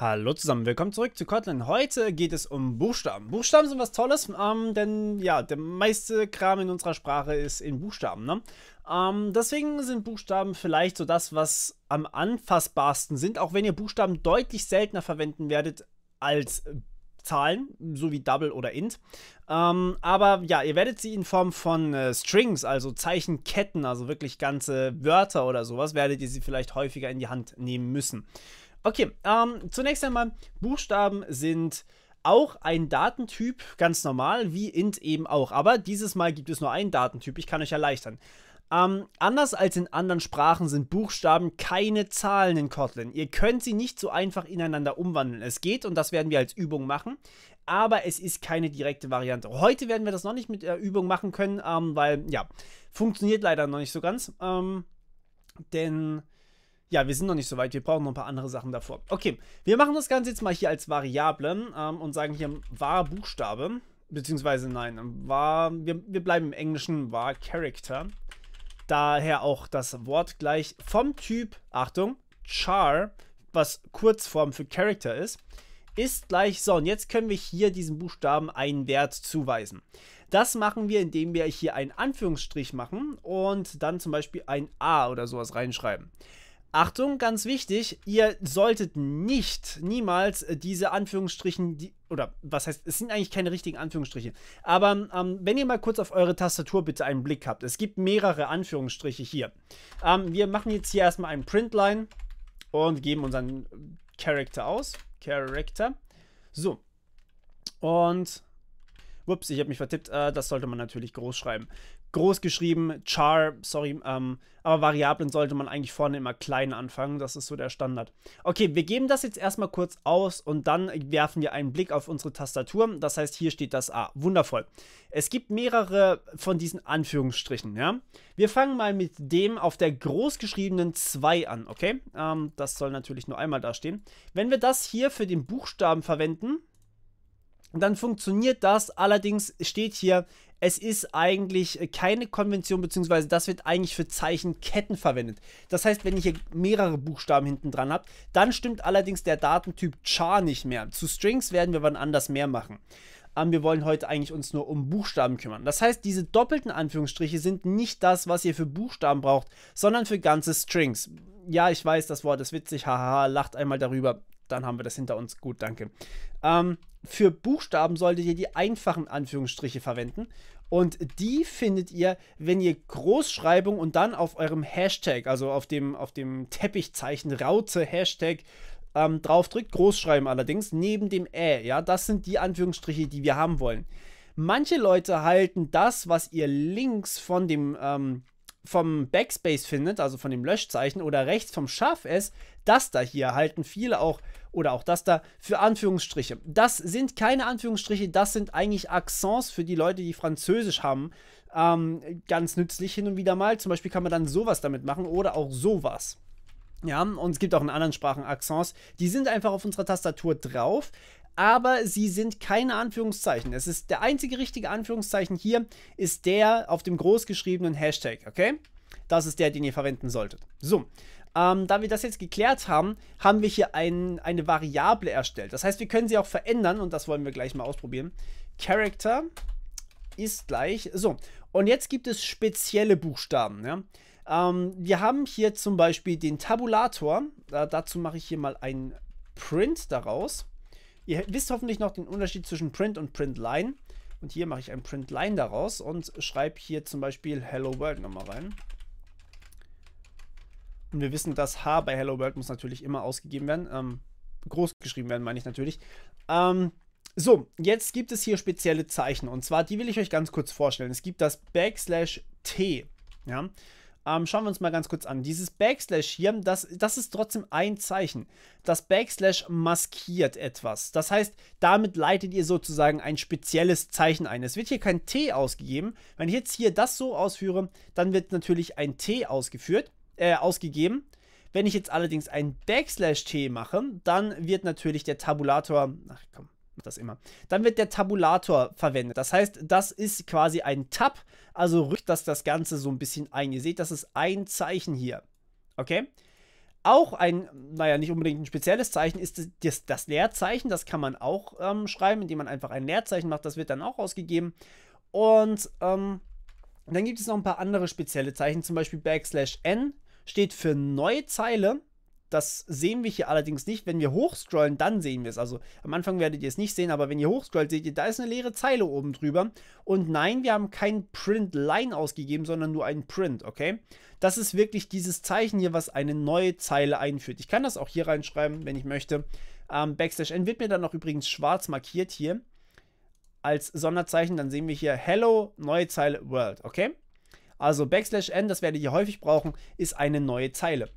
Hallo zusammen, willkommen zurück zu Kotlin. Heute geht es um Buchstaben. Buchstaben sind was Tolles, ähm, denn ja, der meiste Kram in unserer Sprache ist in Buchstaben. Ne? Ähm, deswegen sind Buchstaben vielleicht so das, was am anfassbarsten sind, auch wenn ihr Buchstaben deutlich seltener verwenden werdet als Zahlen, so wie Double oder Int. Ähm, aber ja, ihr werdet sie in Form von äh, Strings, also Zeichenketten, also wirklich ganze Wörter oder sowas, werdet ihr sie vielleicht häufiger in die Hand nehmen müssen. Okay, ähm, zunächst einmal, Buchstaben sind auch ein Datentyp, ganz normal, wie int eben auch. Aber dieses Mal gibt es nur einen Datentyp, ich kann euch erleichtern. Ähm, anders als in anderen Sprachen sind Buchstaben keine Zahlen in Kotlin. Ihr könnt sie nicht so einfach ineinander umwandeln. Es geht und das werden wir als Übung machen, aber es ist keine direkte Variante. Heute werden wir das noch nicht mit der Übung machen können, ähm, weil ja, funktioniert leider noch nicht so ganz. Ähm, denn ja, wir sind noch nicht so weit. Wir brauchen noch ein paar andere Sachen davor. Okay, wir machen das Ganze jetzt mal hier als Variable ähm, und sagen hier war Buchstabe. Beziehungsweise nein, war. wir, wir bleiben im Englischen war Character. Daher auch das Wort gleich vom Typ, Achtung, char, was Kurzform für Character ist, ist gleich so. Und jetzt können wir hier diesem Buchstaben einen Wert zuweisen. Das machen wir, indem wir hier einen Anführungsstrich machen und dann zum Beispiel ein A oder sowas reinschreiben. Achtung, ganz wichtig, ihr solltet nicht, niemals äh, diese Anführungsstrichen, die, oder was heißt, es sind eigentlich keine richtigen Anführungsstriche, aber ähm, wenn ihr mal kurz auf eure Tastatur bitte einen Blick habt, es gibt mehrere Anführungsstriche hier. Ähm, wir machen jetzt hier erstmal einen Printline und geben unseren Character aus. Character. So. Und Ups, ich habe mich vertippt. Äh, das sollte man natürlich groß schreiben groß geschrieben, char, sorry, ähm, aber Variablen sollte man eigentlich vorne immer klein anfangen, das ist so der Standard. Okay, wir geben das jetzt erstmal kurz aus und dann werfen wir einen Blick auf unsere Tastatur, das heißt, hier steht das A, wundervoll. Es gibt mehrere von diesen Anführungsstrichen, ja. Wir fangen mal mit dem auf der groß geschriebenen 2 an, okay, ähm, das soll natürlich nur einmal dastehen. Wenn wir das hier für den Buchstaben verwenden, dann funktioniert das, allerdings steht hier es ist eigentlich äh, keine Konvention, beziehungsweise das wird eigentlich für Zeichenketten verwendet. Das heißt, wenn ihr hier mehrere Buchstaben hinten dran habt, dann stimmt allerdings der Datentyp char nicht mehr. Zu Strings werden wir wann anders mehr machen. Aber ähm, wir wollen heute eigentlich uns nur um Buchstaben kümmern. Das heißt, diese doppelten Anführungsstriche sind nicht das, was ihr für Buchstaben braucht, sondern für ganze Strings. Ja, ich weiß, das Wort ist witzig, haha, lacht einmal darüber, dann haben wir das hinter uns. Gut, danke. Ähm, für Buchstaben solltet ihr die einfachen Anführungsstriche verwenden. Und die findet ihr, wenn ihr Großschreibung und dann auf eurem Hashtag, also auf dem, auf dem Teppichzeichen Raute Hashtag, ähm, draufdrückt. Großschreiben allerdings, neben dem Ä. Ja, das sind die Anführungsstriche, die wir haben wollen. Manche Leute halten das, was ihr links von dem ähm, vom Backspace findet, also von dem Löschzeichen oder rechts vom Schaf s das da hier halten viele auch oder auch das da für Anführungsstriche. Das sind keine Anführungsstriche, das sind eigentlich Accents für die Leute, die Französisch haben. Ähm, ganz nützlich hin und wieder mal. Zum Beispiel kann man dann sowas damit machen oder auch sowas. Ja, und es gibt auch in anderen Sprachen Accents, die sind einfach auf unserer Tastatur drauf, aber sie sind keine Anführungszeichen. Es ist der einzige richtige Anführungszeichen hier ist der auf dem großgeschriebenen Hashtag, okay? Das ist der, den ihr verwenden solltet. So, ähm, da wir das jetzt geklärt haben, haben wir hier ein, eine Variable erstellt. Das heißt, wir können sie auch verändern und das wollen wir gleich mal ausprobieren. Character ist gleich, so. Und jetzt gibt es spezielle Buchstaben, ja? ähm, wir haben hier zum Beispiel den Tabulator. Äh, dazu mache ich hier mal ein Print daraus. Ihr wisst hoffentlich noch den Unterschied zwischen Print und Printline. Und hier mache ich ein Printline daraus und schreibe hier zum Beispiel Hello World nochmal rein. Und wir wissen, dass H bei Hello World muss natürlich immer ausgegeben werden. Ähm, groß geschrieben werden, meine ich natürlich. Ähm, so, jetzt gibt es hier spezielle Zeichen. Und zwar, die will ich euch ganz kurz vorstellen. Es gibt das Backslash T. Ja, ähm, schauen wir uns mal ganz kurz an. Dieses Backslash hier, das, das ist trotzdem ein Zeichen. Das Backslash maskiert etwas. Das heißt, damit leitet ihr sozusagen ein spezielles Zeichen ein. Es wird hier kein T ausgegeben. Wenn ich jetzt hier das so ausführe, dann wird natürlich ein T ausgeführt, äh, ausgegeben. Wenn ich jetzt allerdings ein Backslash T mache, dann wird natürlich der Tabulator, ach komm, das immer. Dann wird der Tabulator verwendet. Das heißt, das ist quasi ein Tab, also rückt das das Ganze so ein bisschen ein. Ihr seht, das ist ein Zeichen hier. Okay? Auch ein, naja, nicht unbedingt ein spezielles Zeichen ist das, das Leerzeichen. Das kann man auch ähm, schreiben, indem man einfach ein Leerzeichen macht. Das wird dann auch ausgegeben. Und ähm, dann gibt es noch ein paar andere spezielle Zeichen, zum Beispiel Backslash N steht für neue Zeile das sehen wir hier allerdings nicht. Wenn wir hochscrollen, dann sehen wir es. Also am Anfang werdet ihr es nicht sehen, aber wenn ihr hochscrollt, seht ihr, da ist eine leere Zeile oben drüber. Und nein, wir haben kein Print-Line ausgegeben, sondern nur ein Print, okay? Das ist wirklich dieses Zeichen hier, was eine neue Zeile einführt. Ich kann das auch hier reinschreiben, wenn ich möchte. Ähm, Backslash N wird mir dann auch übrigens schwarz markiert hier als Sonderzeichen. Dann sehen wir hier Hello, neue Zeile World, okay? Also Backslash N, das werdet ihr häufig brauchen, ist eine neue Zeile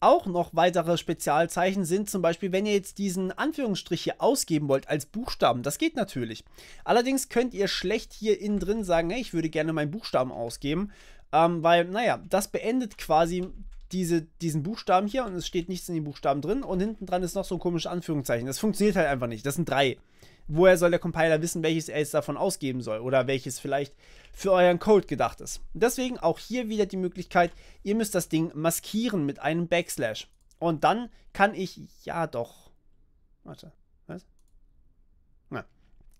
auch noch weitere Spezialzeichen sind, zum Beispiel, wenn ihr jetzt diesen Anführungsstrich hier ausgeben wollt als Buchstaben, das geht natürlich. Allerdings könnt ihr schlecht hier innen drin sagen, hey, ich würde gerne meinen Buchstaben ausgeben, ähm, weil, naja, das beendet quasi diese, diesen Buchstaben hier und es steht nichts in den Buchstaben drin und hinten dran ist noch so ein komisches Anführungszeichen. Das funktioniert halt einfach nicht. Das sind drei woher soll der Compiler wissen, welches er jetzt davon ausgeben soll oder welches vielleicht für euren Code gedacht ist. Deswegen auch hier wieder die Möglichkeit, ihr müsst das Ding maskieren mit einem Backslash. Und dann kann ich, ja doch, warte, was? Na,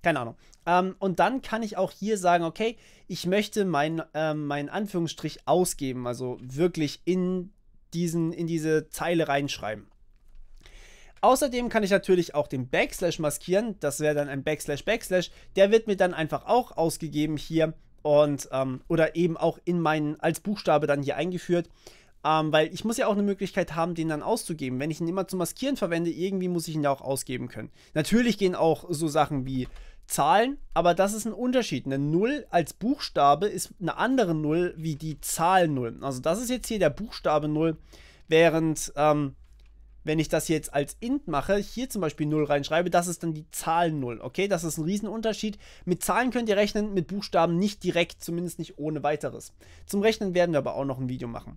keine Ahnung. Ähm, und dann kann ich auch hier sagen, okay, ich möchte ähm, meinen äh, mein Anführungsstrich ausgeben, also wirklich in, diesen, in diese Zeile reinschreiben. Außerdem kann ich natürlich auch den Backslash maskieren. Das wäre dann ein Backslash Backslash. Der wird mir dann einfach auch ausgegeben hier und ähm, oder eben auch in meinen als Buchstabe dann hier eingeführt. Ähm, weil ich muss ja auch eine Möglichkeit haben, den dann auszugeben. Wenn ich ihn immer zum Maskieren verwende, irgendwie muss ich ihn ja auch ausgeben können. Natürlich gehen auch so Sachen wie Zahlen, aber das ist ein Unterschied. Eine 0 als Buchstabe ist eine andere 0 wie die Zahl 0. Also das ist jetzt hier der Buchstabe 0, während ähm, wenn ich das jetzt als int mache, hier zum Beispiel 0 reinschreibe, das ist dann die Zahl 0, okay? Das ist ein Riesenunterschied. Mit Zahlen könnt ihr rechnen, mit Buchstaben nicht direkt, zumindest nicht ohne weiteres. Zum Rechnen werden wir aber auch noch ein Video machen.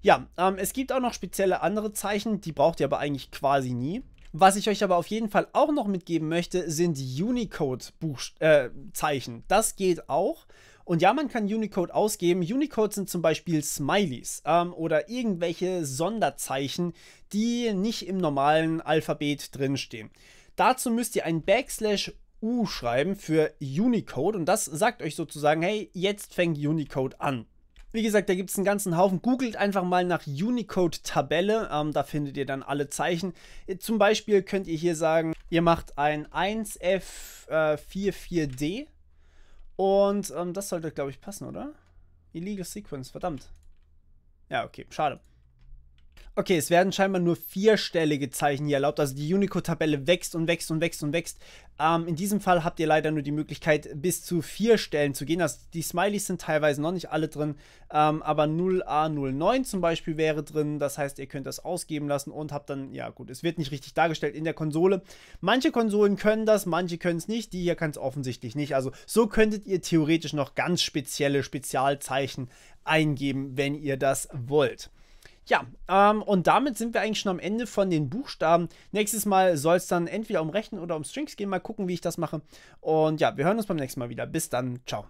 Ja, ähm, es gibt auch noch spezielle andere Zeichen, die braucht ihr aber eigentlich quasi nie. Was ich euch aber auf jeden Fall auch noch mitgeben möchte, sind Unicode-Zeichen. Äh, das geht auch. Und ja, man kann Unicode ausgeben. Unicode sind zum Beispiel Smileys ähm, oder irgendwelche Sonderzeichen, die nicht im normalen Alphabet drinstehen. Dazu müsst ihr ein Backslash U schreiben für Unicode und das sagt euch sozusagen, hey, jetzt fängt Unicode an. Wie gesagt, da gibt es einen ganzen Haufen. Googelt einfach mal nach Unicode-Tabelle. Ähm, da findet ihr dann alle Zeichen. Zum Beispiel könnt ihr hier sagen, ihr macht ein 1F44D und ähm, das sollte, glaube ich, passen, oder? Illegal Sequence, verdammt. Ja, okay, schade. Okay, es werden scheinbar nur vierstellige Zeichen hier erlaubt. Also die Unicode-Tabelle wächst und wächst und wächst und wächst. Ähm, in diesem Fall habt ihr leider nur die Möglichkeit, bis zu vier Stellen zu gehen. Also die Smileys sind teilweise noch nicht alle drin, ähm, aber 0a09 zum Beispiel wäre drin. Das heißt, ihr könnt das ausgeben lassen und habt dann, ja gut, es wird nicht richtig dargestellt in der Konsole. Manche Konsolen können das, manche können es nicht. Die hier kann es offensichtlich nicht. Also so könntet ihr theoretisch noch ganz spezielle Spezialzeichen eingeben, wenn ihr das wollt. Ja, ähm, und damit sind wir eigentlich schon am Ende von den Buchstaben. Nächstes Mal soll es dann entweder um Rechten oder um Strings gehen. Mal gucken, wie ich das mache. Und ja, wir hören uns beim nächsten Mal wieder. Bis dann. Ciao.